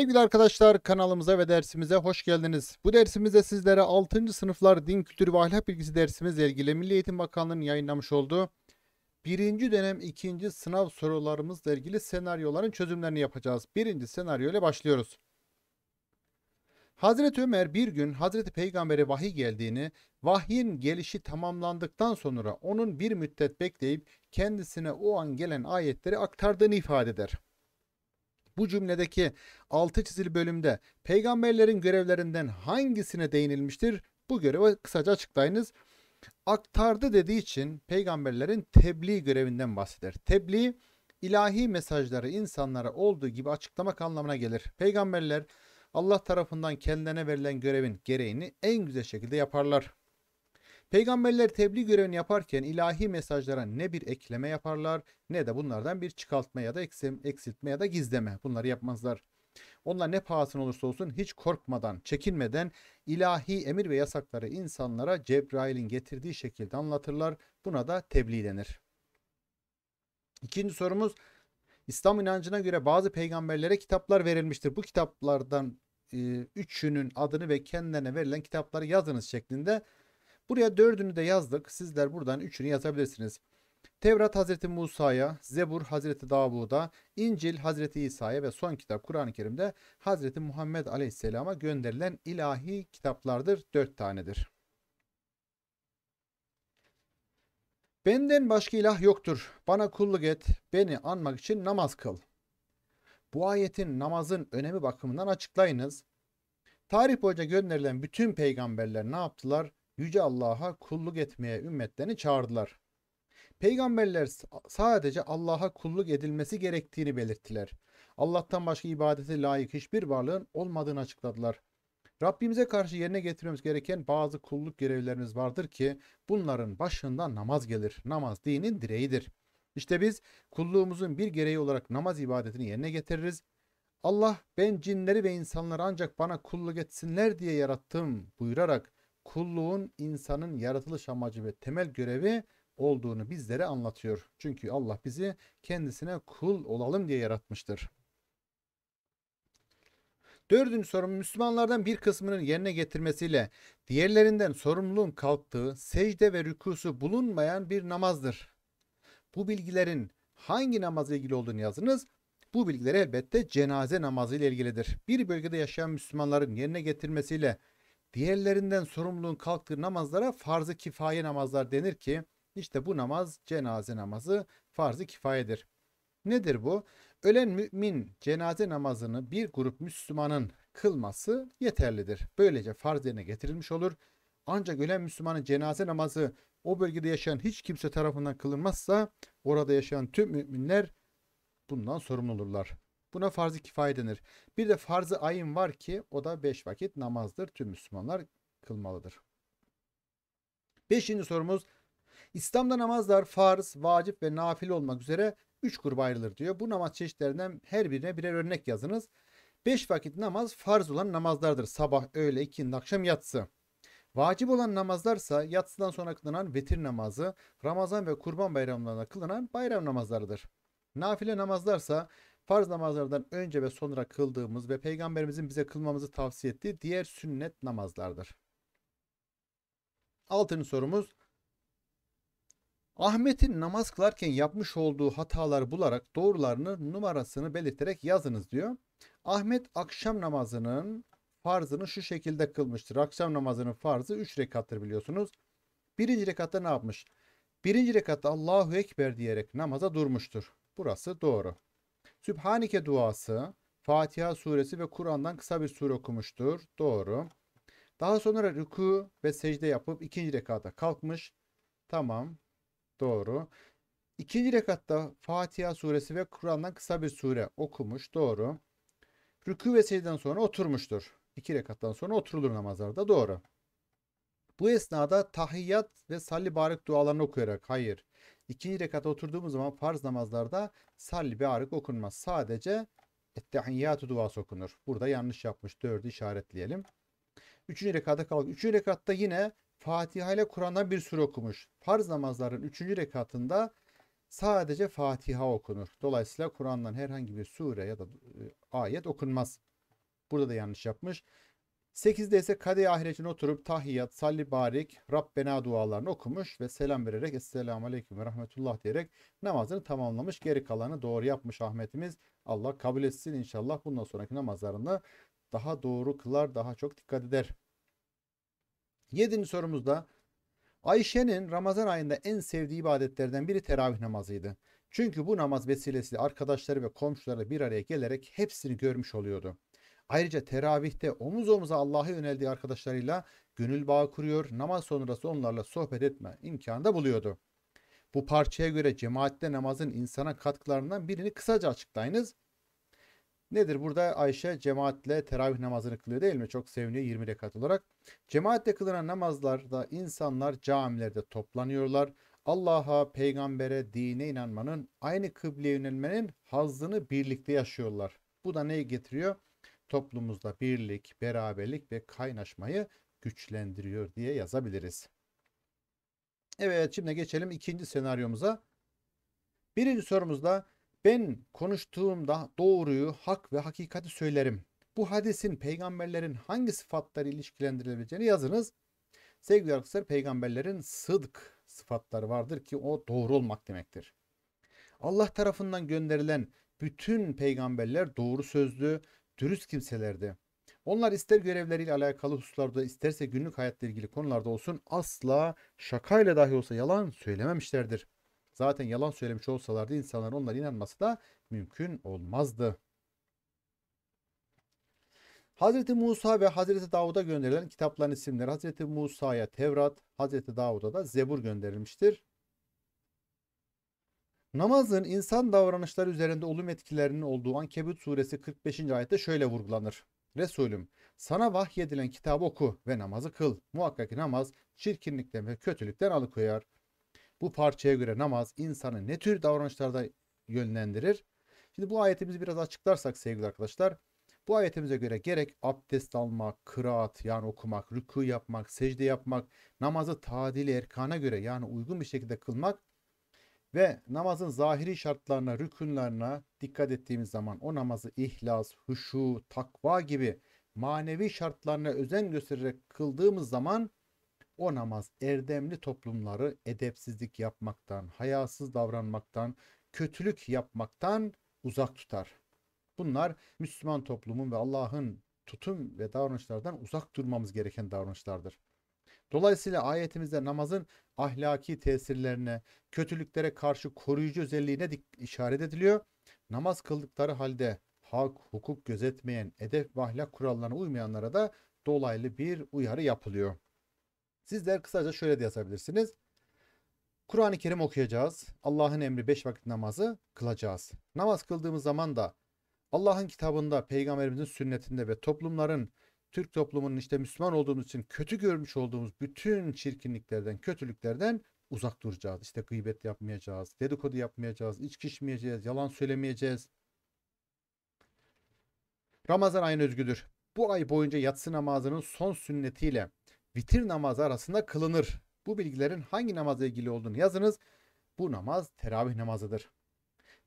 Sevgili arkadaşlar kanalımıza ve dersimize hoş geldiniz. Bu dersimizde sizlere 6. sınıflar din kültürü ve ahlak bilgisi dersimizle ilgili Milli Eğitim Bakanlığı'nın yayınlamış olduğu 1. dönem 2. sınav sorularımızla ilgili senaryoların çözümlerini yapacağız. 1. senaryo ile başlıyoruz. Hazreti Ömer bir gün Hazreti Peygamber'e vahiy geldiğini, vahyin gelişi tamamlandıktan sonra onun bir müddet bekleyip kendisine o an gelen ayetleri aktardığını ifade eder bu cümledeki altı çizili bölümde peygamberlerin görevlerinden hangisine değinilmiştir? Bu görevi kısaca açıklayınız. Aktardı dediği için peygamberlerin tebliğ görevinden bahseder. Tebliğ ilahi mesajları insanlara olduğu gibi açıklamak anlamına gelir. Peygamberler Allah tarafından kendilerine verilen görevin gereğini en güzel şekilde yaparlar. Peygamberler tebliğ görevini yaparken ilahi mesajlara ne bir ekleme yaparlar ne de bunlardan bir çıkartma ya da eksiltme ya da gizleme bunları yapmazlar. Onlar ne pahasına olursa olsun hiç korkmadan, çekinmeden ilahi emir ve yasakları insanlara Cebrail'in getirdiği şekilde anlatırlar. Buna da tebliğ denir. İkinci sorumuz İslam inancına göre bazı peygamberlere kitaplar verilmiştir. Bu kitaplardan e, üçünün adını ve kendilerine verilen kitapları yazınız şeklinde Buraya dördünü de yazdık. Sizler buradan üçünü yazabilirsiniz. Tevrat Hazreti Musa'ya, Zebur Hazreti Davud'a, İncil Hazreti İsa'ya ve son kitap Kur'an-ı Kerim'de Hazreti Muhammed Aleyhisselam'a gönderilen ilahi kitaplardır. Dört tanedir. Benden başka ilah yoktur. Bana kulluk et. Beni anmak için namaz kıl. Bu ayetin namazın önemi bakımından açıklayınız. Tarih boyunca gönderilen bütün peygamberler ne yaptılar? Yüce Allah'a kulluk etmeye ümmetlerini çağırdılar. Peygamberler sadece Allah'a kulluk edilmesi gerektiğini belirttiler. Allah'tan başka ibadete layık hiçbir varlığın olmadığını açıkladılar. Rabbimize karşı yerine getirmemiz gereken bazı kulluk görevlerimiz vardır ki bunların başında namaz gelir. Namaz dinin direğidir. İşte biz kulluğumuzun bir gereği olarak namaz ibadetini yerine getiririz. Allah ben cinleri ve insanları ancak bana kulluk etsinler diye yarattım buyurarak kulluğun insanın yaratılış amacı ve temel görevi olduğunu bizlere anlatıyor. Çünkü Allah bizi kendisine kul olalım diye yaratmıştır. Dördüncü soru: Müslümanlardan bir kısmının yerine getirmesiyle diğerlerinden sorumluluğun kalktığı secde ve rükusu bulunmayan bir namazdır. Bu bilgilerin hangi namazla ilgili olduğunu yazınız. Bu bilgiler elbette cenaze namazı ile ilgilidir. Bir bölgede yaşayan Müslümanların yerine getirmesiyle Diğerlerinden sorumluluğun kalktığı namazlara farz-ı kifaye namazlar denir ki işte bu namaz cenaze namazı farz-ı kifayedir. Nedir bu? Ölen mümin cenaze namazını bir grup Müslümanın kılması yeterlidir. Böylece farz yerine getirilmiş olur. Ancak ölen Müslümanın cenaze namazı o bölgede yaşayan hiç kimse tarafından kılınmazsa orada yaşayan tüm müminler bundan sorumlu olurlar. Buna farz-ı kifaye denir. Bir de farz-ı ayın var ki o da 5 vakit namazdır. Tüm Müslümanlar kılmalıdır. Beşinci sorumuz. İslam'da namazlar farz, vacip ve nafile olmak üzere 3 gruba ayrılır diyor. Bu namaz çeşitlerinden her birine birer örnek yazınız. 5 vakit namaz farz olan namazlardır. Sabah, öğle, ikindi, akşam, yatsı. Vacip olan namazlarsa yatsıdan sonra kılınan vetir namazı, Ramazan ve kurban bayramlarında kılınan bayram namazlarıdır. Nafile namazlarsa farz namazlardan önce ve sonra kıldığımız ve peygamberimizin bize kılmamızı tavsiye ettiği diğer sünnet namazlardır. Altıncı sorumuz Ahmet'in namaz kılarken yapmış olduğu hataları bularak doğrularını numarasını belirterek yazınız diyor. Ahmet akşam namazının farzını şu şekilde kılmıştır. Akşam namazının farzı 3 rekattır biliyorsunuz. Birinci rekatta ne yapmış? Birinci rekatta Allahu Ekber diyerek namaza durmuştur. Burası doğru. Sübhaneke duası Fatiha suresi ve Kur'an'dan kısa bir sure okumuştur. Doğru. Daha sonra rüku ve secde yapıp ikinci rekatta kalkmış. Tamam. Doğru. İkinci rekatta Fatiha suresi ve Kur'an'dan kısa bir sure okumuş. Doğru. Rükû ve secdeden sonra oturmuştur. İki rekattan sonra oturulur namazlarda. Doğru. Bu esnada tahiyyat ve salli barik dualarını okuyarak hayır. İkinci rekata oturduğumuz zaman farz namazlarda salli bir arık okunmaz. Sadece ettehiyyatü duası okunur. Burada yanlış yapmış. Dördü işaretleyelim. Üçüncü rekata kalk. Üçüncü rekatta yine Fatiha ile Kur'an'dan bir sure okumuş. Farz namazların üçüncü rekatında sadece Fatiha okunur. Dolayısıyla Kur'an'dan herhangi bir sure ya da e, ayet okunmaz. Burada da yanlış yapmış. 8'de ise kadeh ahirecine oturup tahiyyat, salli barik, Rabbena dualarını okumuş ve selam vererek Esselamu Aleyküm ve Rahmetullah diyerek namazını tamamlamış. Geri kalanı doğru yapmış Ahmet'imiz. Allah kabul etsin inşallah. Bundan sonraki namazlarını daha doğru kılar, daha çok dikkat eder. 7. sorumuzda Ayşe'nin Ramazan ayında en sevdiği ibadetlerden biri teravih namazıydı. Çünkü bu namaz vesilesiyle arkadaşları ve komşuları bir araya gelerek hepsini görmüş oluyordu. Ayrıca teravihte omuz omuza Allah'a yöneldiği arkadaşlarıyla gönül bağı kuruyor, namaz sonrası onlarla sohbet etme imkanı da buluyordu. Bu parçaya göre cemaatte namazın insana katkılarından birini kısaca açıklayınız. Nedir burada Ayşe cemaatle teravih namazını kılıyor değil mi? Çok seviniyor 20 rekat olarak. Cemaatle kılınan namazlarda insanlar camilerde toplanıyorlar. Allah'a, peygambere, dine inanmanın, aynı kıbleye yönelmenin hazzını birlikte yaşıyorlar. Bu da neyi getiriyor? toplumumuzda birlik, beraberlik ve kaynaşmayı güçlendiriyor diye yazabiliriz. Evet şimdi geçelim ikinci senaryomuza. Birinci sorumuzda ben konuştuğumda doğruyu, hak ve hakikati söylerim. Bu hadisin peygamberlerin hangi sıfatları ilişkilendirilebileceğini yazınız. Sevgili arkadaşlar peygamberlerin sıdk sıfatları vardır ki o doğru olmak demektir. Allah tarafından gönderilen bütün peygamberler doğru sözlü, dürüst kimselerdi. Onlar ister görevleriyle alakalı hususlarda isterse günlük hayatla ilgili konularda olsun asla şakayla dahi olsa yalan söylememişlerdir. Zaten yalan söylemiş olsalardı insanların onlara inanması da mümkün olmazdı. Hazreti Musa ve Hazreti Davud'a gönderilen kitapların isimleri Hazreti Musa'ya Tevrat, Hazreti Davud'a da Zebur gönderilmiştir. Namazın insan davranışları üzerinde olum etkilerinin olduğu Ankebut suresi 45. ayette şöyle vurgulanır. Resulüm sana vahyedilen kitabı oku ve namazı kıl. Muhakkak namaz çirkinlikten ve kötülükten alıkoyar. Bu parçaya göre namaz insanı ne tür davranışlarda yönlendirir? Şimdi bu ayetimizi biraz açıklarsak sevgili arkadaşlar. Bu ayetimize göre gerek abdest almak, kıraat yani okumak, rükû yapmak, secde yapmak, namazı tadil erkana göre yani uygun bir şekilde kılmak ve namazın zahiri şartlarına, rükünlerine dikkat ettiğimiz zaman o namazı ihlas, huşu, takva gibi manevi şartlarına özen göstererek kıldığımız zaman o namaz erdemli toplumları edepsizlik yapmaktan, hayasız davranmaktan, kötülük yapmaktan uzak tutar. Bunlar Müslüman toplumun ve Allah'ın tutum ve davranışlardan uzak durmamız gereken davranışlardır. Dolayısıyla ayetimizde namazın ahlaki tesirlerine, kötülüklere karşı koruyucu özelliğine işaret ediliyor. Namaz kıldıkları halde hak, hukuk gözetmeyen, edep ve ahlak kurallarına uymayanlara da dolaylı bir uyarı yapılıyor. Sizler kısaca şöyle de yazabilirsiniz. Kur'an-ı Kerim okuyacağız. Allah'ın emri 5 vakit namazı kılacağız. Namaz kıldığımız zaman da Allah'ın kitabında, peygamberimizin sünnetinde ve toplumların Türk toplumunun işte Müslüman olduğumuz için kötü görmüş olduğumuz bütün çirkinliklerden, kötülüklerden uzak duracağız. İşte gıybet yapmayacağız, dedikodu yapmayacağız, içki içmeyeceğiz, yalan söylemeyeceğiz. Ramazan ayına özgüdür. Bu ay boyunca yatsı namazının son sünnetiyle vitir namazı arasında kılınır. Bu bilgilerin hangi namazla ilgili olduğunu yazınız. Bu namaz teravih namazıdır.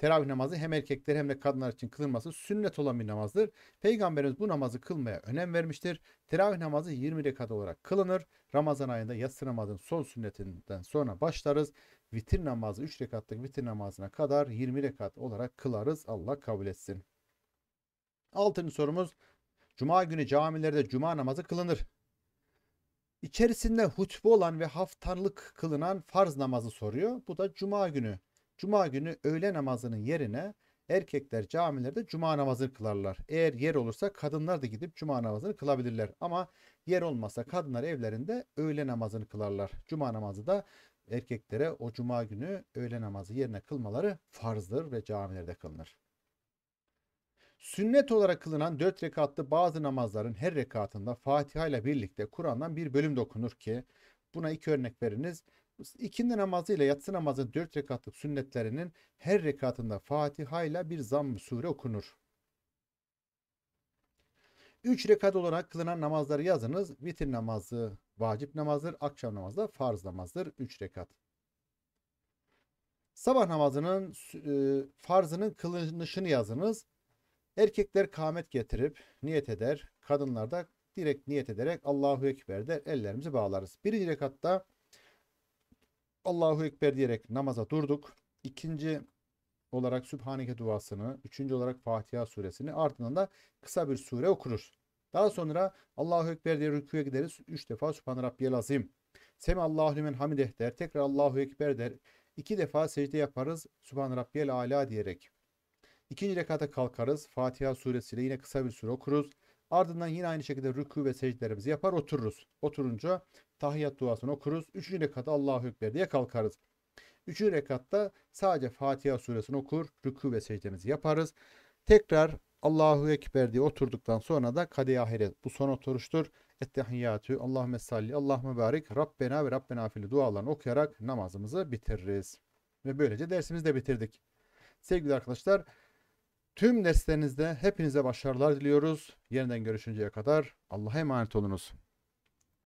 Teravih namazı hem erkekler hem de kadınlar için kılınması sünnet olan bir namazdır. Peygamberimiz bu namazı kılmaya önem vermiştir. Teravih namazı 20 rekat olarak kılınır. Ramazan ayında yatsı namazın son sünnetinden sonra başlarız. Vitir namazı 3 rekatlık vitir namazına kadar 20 rekat olarak kılarız. Allah kabul etsin. Altıncı sorumuz. Cuma günü camilerde cuma namazı kılınır. İçerisinde hutbe olan ve haftalık kılınan farz namazı soruyor. Bu da cuma günü Cuma günü öğle namazının yerine erkekler camilerde cuma namazını kılarlar. Eğer yer olursa kadınlar da gidip cuma namazını kılabilirler. Ama yer olmasa kadınlar evlerinde öğle namazını kılarlar. Cuma namazı da erkeklere o cuma günü öğle namazı yerine kılmaları farzdır ve camilerde kılınır. Sünnet olarak kılınan dört rekatlı bazı namazların her rekatında Fatiha ile birlikte Kur'an'dan bir bölüm okunur ki buna iki örnek veriniz ikindi namazı ile yatsı namazın dört rekatlık sünnetlerinin her rekatında Fatiha ile bir zamm sure okunur. Üç rekat olarak kılınan namazları yazınız. Vitir namazı vacip namazdır, akşam namazı da farz namazdır. Üç rekat. Sabah namazının e, farzının kılınışını yazınız. Erkekler kamet getirip niyet eder. Kadınlar da direkt niyet ederek Allahu Ekber der. Ellerimizi bağlarız. Birinci rekatta Allahu Ekber diyerek namaza durduk. İkinci olarak Sübhaneke duasını, üçüncü olarak Fatiha suresini ardından da kısa bir sure okuruz. Daha sonra Allahu Ekber diye rüküye gideriz. Üç defa Sübhan Rabbiyel Azim. Semi Allahu limen hamideh der. Tekrar Allahu Ekber der. İki defa secde yaparız. Sübhan Rabbiyel Ala diyerek. İkinci rekata kalkarız. Fatiha suresiyle yine kısa bir süre okuruz. Ardından yine aynı şekilde rükû ve secdelerimizi yapar otururuz. Oturunca tahiyyat duasını okuruz. Üçüncü rekatta Allahu Ekber diye kalkarız. Üçüncü rekatta sadece Fatiha suresini okur, rükû ve secdemizi yaparız. Tekrar Allahu Ekber diye oturduktan sonra da kadeh ahiret. Bu son oturuştur. Ettehiyyatü, Allahümme salli, Allahümme barik, Rabbena ve Rabbena fili dualarını okuyarak namazımızı bitiririz. Ve böylece dersimizi de bitirdik. Sevgili arkadaşlar Tüm derslerinizde hepinize başarılar diliyoruz. Yeniden görüşünceye kadar Allah'a emanet olunuz.